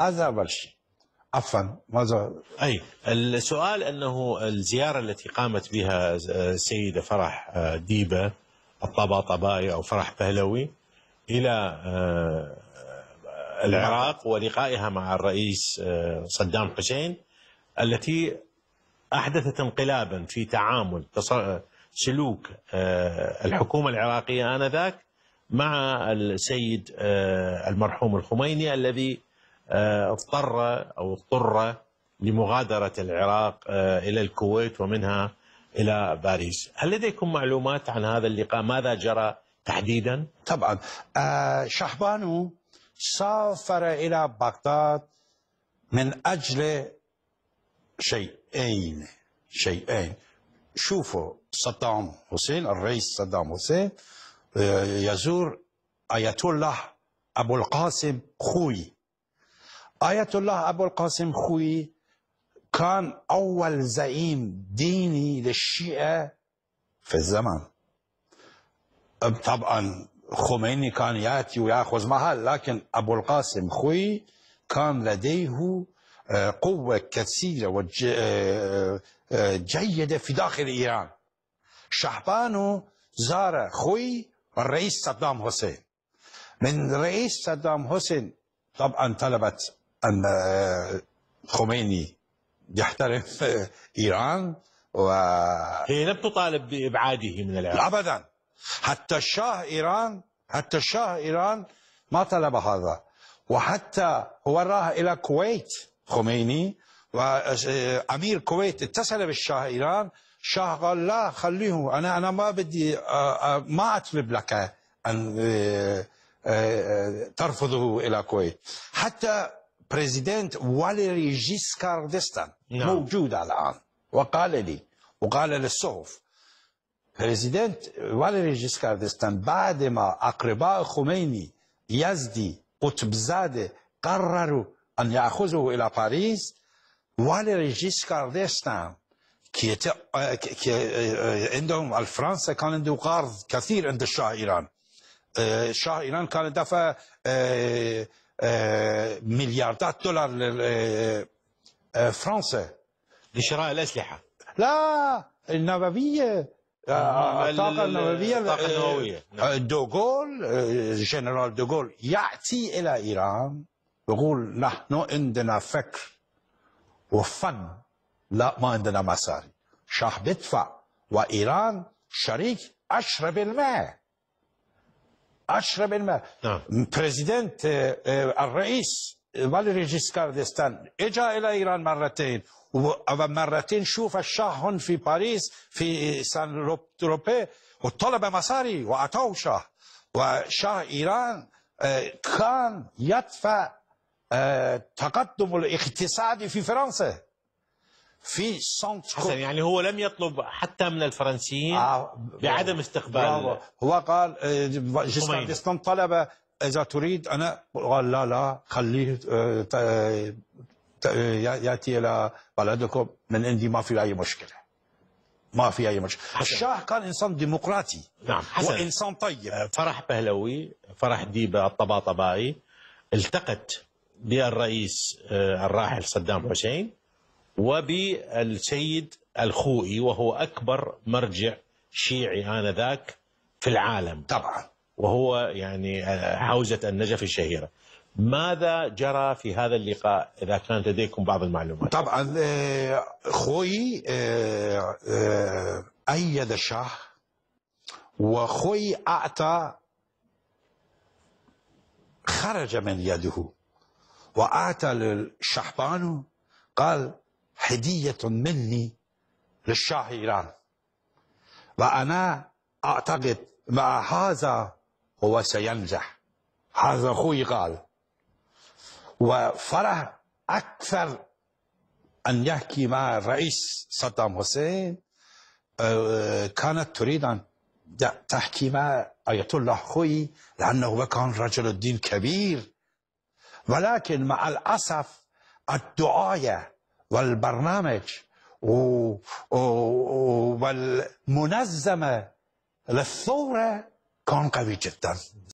هذا أول شيء عفوا ماذا اي السؤال انه الزياره التي قامت بها السيده فرح آه، ديبه الطباطبائي او فرح بهلوي الى آه، العراق ولقائها مع الرئيس آه، صدام حسين التي احدثت انقلابا في تعامل سلوك الحكومه العراقيه انذاك مع السيد المرحوم الخميني الذي آه، اضطر او اضطر لمغادره العراق آه، الى الكويت ومنها الى باريس، هل لديكم معلومات عن هذا اللقاء؟ ماذا جرى تحديدا؟ طبعا آه، شحبانو سافر الى بغداد من اجل شيئين شيئين شوفوا صدام حسين الرئيس صدام حسين يزور آية الله أبو القاسم خوي آية الله أبو القاسم خوي كان أول زعيم ديني للشيعة في الزمن طبعا خميني كان ياتي وياخذ محل لكن ابو القاسم خوي كان لديه آه، قوة كثيرة وجيدة آه، آه، في داخل إيران شحبانو زار خوي الرئيس صدام حسين من رئيس صدام حسين طبعا طلبت أن آه، خميني يحترم آه، إيران و هي لم تطالب بإبعاده من العراق أبدا حتى الشاه إيران حتى الشاه إيران ما طلب هذا وحتى هو راح إلى الكويت خميني وأمير آه، الكويت اتصل بالشاه إيران الشاه قال لا خليه أنا أنا ما بدي ما أطلب لك أن ترفضه إلى الكويت حتى بريزيدنت واليري جيسكار ديستان نعم. موجود الآن وقال لي وقال للصحف بريزيدنت واليري جيسكار ديستان بعد ما أقرباء خميني يزدي زاده قرروا أن يأخذوه إلى باريس واليري جيسكار ديستان كي عندهم الفرنسا كان عنده قرض كثير عند الشاه إيران الشاه آه، إيران كان دفع آه، آه، مليارات دولار آه، آه، فرنسا لشراء الاسلحه لا النوويه الطاقه النوويه الطاقه النوويه نعم. دوغول جنرال دوغول ياتي الى ايران يقول نحن عندنا فكر وفن لا ما عندنا مصاري شاه بدفع وايران شريك أشرب الماء اشرب الماء نعم. بريزيدنت آه، آه، الرئيس فاليري آه، جيسكار ديستان اجا الى ايران مرتين ومرتين شوف الشاه في باريس في سان روبي وطلب مصاري واعطاه شاه وشاه ايران كان يدفع تقدم الاقتصادي في فرنسا في سانت حسن يعني هو لم يطلب حتى من الفرنسيين آه بعدم استقبال هو قال آه، جسمان طلب اذا تريد انا قال لا لا خليه آه، آه، ياتي الى بلدكم من عندي ما في اي مشكله ما في اي مشكله الشاه كان انسان ديمقراطي نعم حسن. وانسان طيب فرح بهلوي فرح ديبه الطباطبائي التقت بالرئيس الراحل صدام حسين وبالسيد الخوئي وهو أكبر مرجع شيعي آنذاك في العالم طبعا وهو يعني آه، حوزة النجف الشهيرة ماذا جرى في هذا اللقاء إذا كانت لديكم بعض المعلومات طبعا آه، خوي آه، أيد الشاه وخوي أعطى خرج من يده وأعطى للشحبان قال هدية مني للشاه إيران وأنا أعتقد مع هذا هو سينجح هذا أخوي قال وفرح أكثر أن يحكي مع الرئيس صدام حسين آه، كانت تريد أن تحكي مع آية الله خوي لأنه كان رجل الدين كبير ولكن مع الأسف الدعاية والبرنامج والمنظمة للثورة كان قوي جدا